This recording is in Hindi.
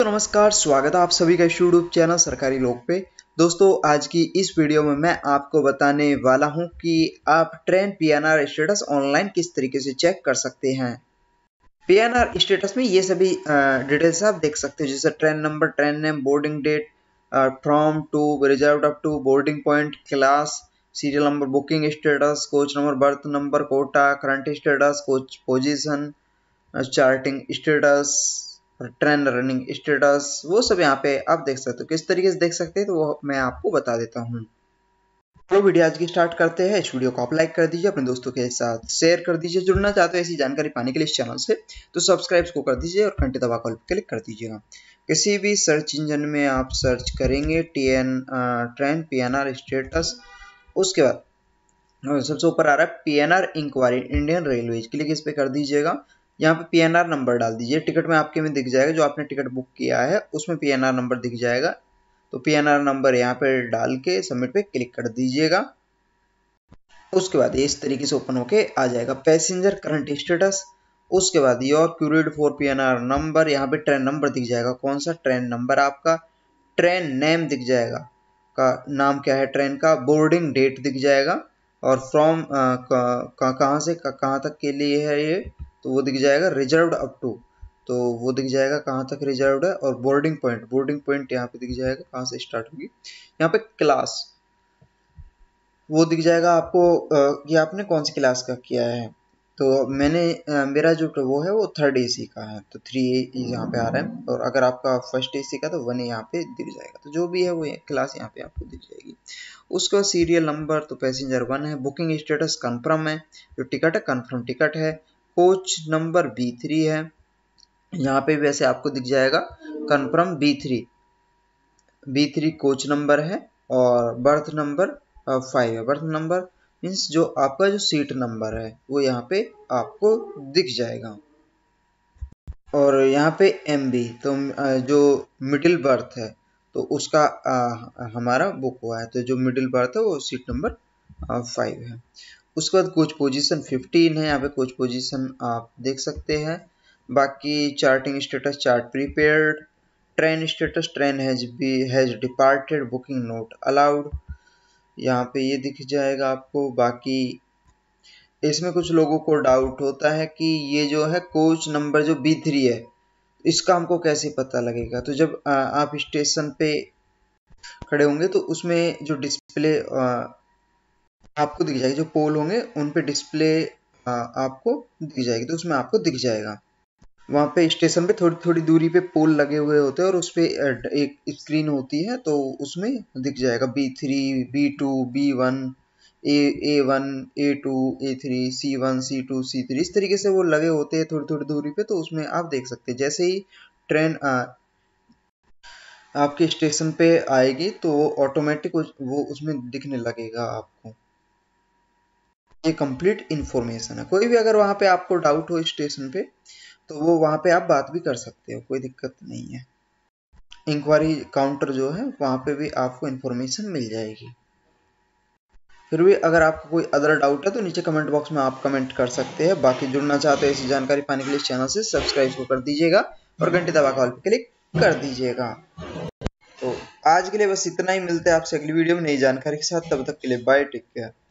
तो नमस्कार स्वागत है आप सभी का यूट्यूब चैनल सरकारी लोक पे दोस्तों आज की इस वीडियो में मैं आपको बताने वाला हूं कि आप ट्रेन पीएनआर स्टेटस ऑनलाइन किस तरीके से चेक कर सकते हैं पीएनआर स्टेटस में ये सभी डिटेल्स आप देख सकते हैं जैसे train number train name boarding date from to reserve up to boarding point class serial number booking status coach number berth number quota current status coach position charting status train running status वो सब यहाँ पे आप देख सकते हो किस तरीके से देख सकते हैं तो वो मैं आपको बता देता हूँ तो वीडियो आज की स्टार्ट करते हैं इस वीडियो को आप लाइक कर दीजिए अपने दोस्तों के साथ शेयर कर दीजिए जुड़ना चाहते हो ऐसी जानकारी पाने के लिए इस चैनल से तो सब्सक्राइब को कर दीजिए और घंटे दबा कॉल क्लिक कर दीजिएगा किसी भी सर्च इंजन में आप सर्च करेंगे T N train P N R status उसके बाद सबसे ऊपर आ रहा है P N R enquiry Indian railways click इस पर कर दीजिएगा यहाँ पे पी नंबर डाल दीजिए टिकट में आपके में दिख जाएगा जो आपने टिकट बुक किया है उसमें पी नंबर दिख जाएगा तो पी नंबर यहाँ पे डाल के सबमिट पे क्लिक कर दीजिएगा उसके बाद ये इस तरीके से ओपन होके आ जाएगा पैसेंजर करंट स्टेटस उसके बाद your queried for P number यहाँ पे ट्रेन नंबर दिख जाएगा कौन सा ट्रेन नंबर आपका ट्रेन नेम दिख जाएगा का नाम क्या है ट्रेन का बोर्डिंग डेट दिख जाएगा और फ्रॉम कहाँ से कहाँ तक के लिए है ये तो वो दिख जाएगा रिजर्व अप टू तो वो दिख जाएगा कहाँ तक रिजर्व है और बोर्डिंग पॉइंट बोर्डिंग पॉइंट यहाँ पे दिख जाएगा कहाँ से स्टार्ट होगी यहाँ पे क्लास वो दिख जाएगा आपको कि आपने कौन सी क्लास का किया है तो मैंने मेरा जो वो है वो थर्ड एसी का है तो थ्री ए e यहाँ पे आ रहा है और अगर आपका फर्स्ट एसी का तो वन यहाँ पे दिख जाएगा तो जो भी है वो क्लास यहाँ पे आपको दिख जाएगी उसका सीरियल नंबर तो पैसेंजर वन है बुकिंग स्टेटस कंफर्म है जो टिकट है कंफर्म टिकट है कोच नंबर बी थ्री है यहाँ पे वैसे आपको दिख जाएगा confirm B three B three coach number है और बर्थ नंबर फाइव है बर्थ नंबर मीन्स जो आपका जो सीट नंबर है वो यहाँ पे आपको दिख जाएगा और यहाँ पे एम बी तो जो मिडिल बर्थ है तो उसका आ, हमारा बुक हुआ है तो जो मिडिल बर्थ है वो सीट नंबर फाइव है उसके बाद कोच पोजीशन 15 है यहाँ पे कोच पोजीशन आप देख सकते हैं बाकी charting status chart prepared train status train has be has departed booking not allowed यहाँ पे ये दिख जाएगा आपको बाकी इसमें कुछ लोगों को डाउट होता है कि ये जो है कोच नंबर जो बी थ्री है इसका हमको कैसे पता लगेगा तो जब आप स्टेशन पे खड़े होंगे तो उसमें जो डिस्प्ले आपको दिख जाएगी जो पोल होंगे उन पे डिस्प्ले आपको दिख जाएगी तो उसमें आपको दिख जाएगा वहाँ पे स्टेशन पे थोड़ी थोड़ी दूरी पे पोल लगे हुए होते हैं और उस पर एक स्क्रीन होती है तो उसमें दिख जाएगा B three B two B one A A one A two A three C one C two C three इस तरीके से वो लगे होते हैं थोड़ी थोड़ी दूरी पे तो उसमें आप देख सकते हैं जैसे ही ट्रेन आपके स्टेशन पे आएगी तो ऑटोमेटिक वो उसमें दिखने लगेगा आपको ये कंप्लीट इन्फॉर्मेशन है कोई भी अगर वहाँ पे आपको डाउट हो स्टेशन पे तो वो वहाँ पे आप बात भी कर सकते हो कोई दिक्कत नहीं है इंक्वायरी काउंटर जो है वहाँ पे भी आपको इन्फॉर्मेशन मिल जाएगी फिर भी अगर आपको कोई अदर डाउट है तो नीचे कमेंट बॉक्स में आप कमेंट कर सकते हैं बाकी जुड़ना चाहते हैं ऐसी जानकारी पाने के लिए चैनल से सब्सक्राइब को कर दीजिएगा और घंटे दबा कॉल पर क्लिक कर दीजिएगा तो आज के लिए बस इतना ही मिलते हैं आपसे अगली वीडियो में नई जानकारी के साथ तब तक के लिए बाय टेक केयर